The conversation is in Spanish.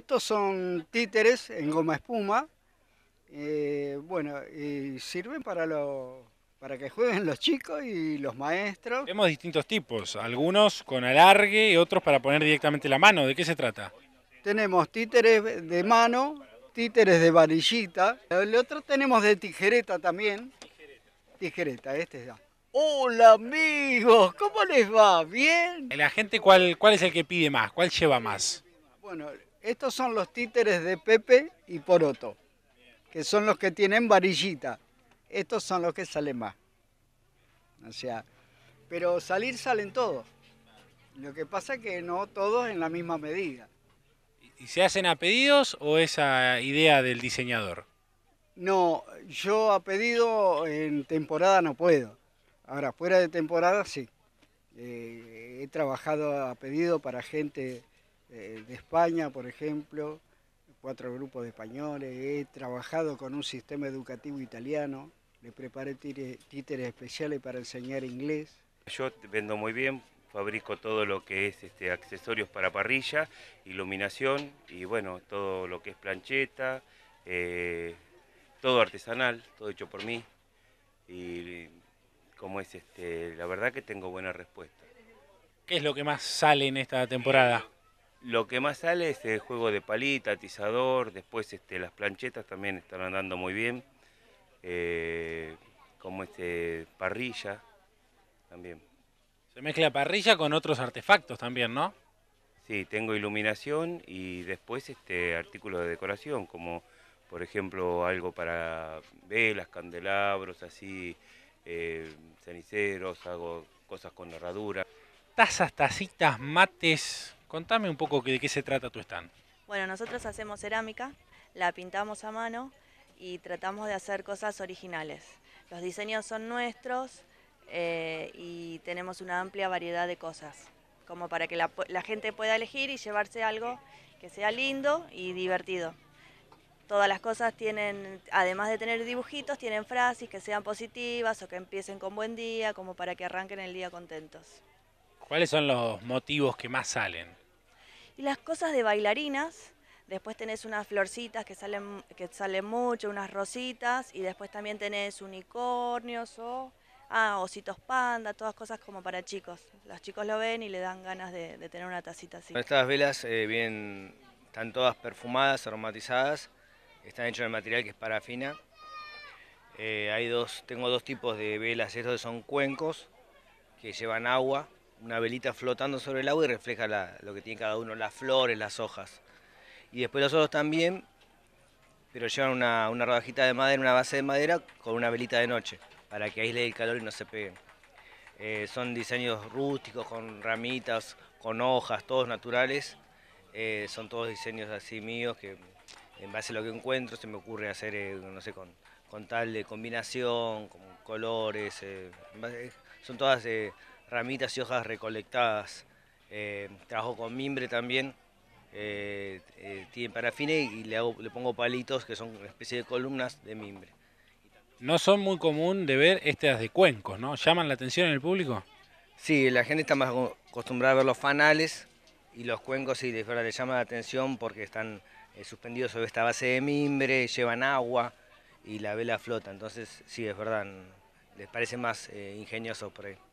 Estos son títeres en goma espuma. Eh, bueno, y sirven para para que jueguen los chicos y los maestros. Tenemos distintos tipos, algunos con alargue y otros para poner directamente la mano. ¿De qué se trata? Tenemos títeres de mano, títeres de varillita. El otro tenemos de tijereta también. Tijereta, este ya. Hola amigos, ¿cómo les va? ¿Bien? ¿La gente cuál, cuál es el que pide más? ¿Cuál lleva más? Bueno, estos son los títeres de Pepe y Poroto, que son los que tienen varillita. Estos son los que salen más. O sea, pero salir salen todos. Lo que pasa es que no todos en la misma medida. ¿Y se hacen a pedidos o esa idea del diseñador? No, yo a pedido en temporada no puedo. Ahora, fuera de temporada sí. Eh, he trabajado a pedido para gente eh, de España, por ejemplo, cuatro grupos de españoles, he trabajado con un sistema educativo italiano, le preparé títeres especiales para enseñar inglés. Yo vendo muy bien, fabrico todo lo que es este, accesorios para parrilla, iluminación y bueno, todo lo que es plancheta, eh, todo artesanal, todo hecho por mí. Y como es este, la verdad que tengo buena respuesta. ¿Qué es lo que más sale en esta temporada? Lo que más sale es el juego de palita, atizador, después este, las planchetas también están andando muy bien, eh, como este parrilla también. Se mezcla parrilla con otros artefactos también, ¿no? Sí, tengo iluminación y después este artículos de decoración, como por ejemplo algo para velas, candelabros, así, eh, ceniceros, hago cosas con herradura. Tazas, tacitas, mates, Contame un poco de qué se trata tu stand. Bueno, nosotros hacemos cerámica, la pintamos a mano y tratamos de hacer cosas originales. Los diseños son nuestros eh, y tenemos una amplia variedad de cosas, como para que la gente pueda elegir y llevarse algo que sea lindo y divertido. Todas las cosas tienen, además de tener dibujitos, tienen frases que sean positivas o que empiecen con buen día, como para que arranquen el día contentos. ¿Cuáles son los motivos que más salen? Y las cosas de bailarinas, después tenés unas florcitas que salen, que salen mucho, unas rositas, y después también tenés unicornios o ah, ositos panda, todas cosas como para chicos. Los chicos lo ven y le dan ganas de, tener una tacita así. Estas velas bien, eh, están todas perfumadas, aromatizadas, están hechas de material que es parafina. Eh, hay dos, tengo dos tipos de velas, estos son cuencos que llevan agua, una velita flotando sobre el agua y refleja lo que tiene cada uno, las flores, las hojas. Y después los otros también, pero llevan una, una rodajita de madera, una base de madera con una velita de noche, para que aísle el calor y no se peguen. Eh, son diseños rústicos, con ramitas, con hojas, todos naturales. Eh, son todos diseños así míos que en base a lo que encuentro se me ocurre hacer, eh, no sé, con, tal de combinación, con colores. son todas ramitas y hojas recolectadas. Eh, trabajo con mimbre también, tienen eh, eh y le, hago, le pongo palitos que son una especie de columnas de mimbre. No son muy común de ver estas de cuencos, ¿no? ¿Llaman la atención en el público? Sí, la gente está más acostumbrada a ver los fanales y los cuencos y de verdad, le llama la atención porque están eh, suspendidos sobre esta base de mimbre, llevan agua y la vela flota, entonces sí, es verdad, les parece más ingenioso por ahí.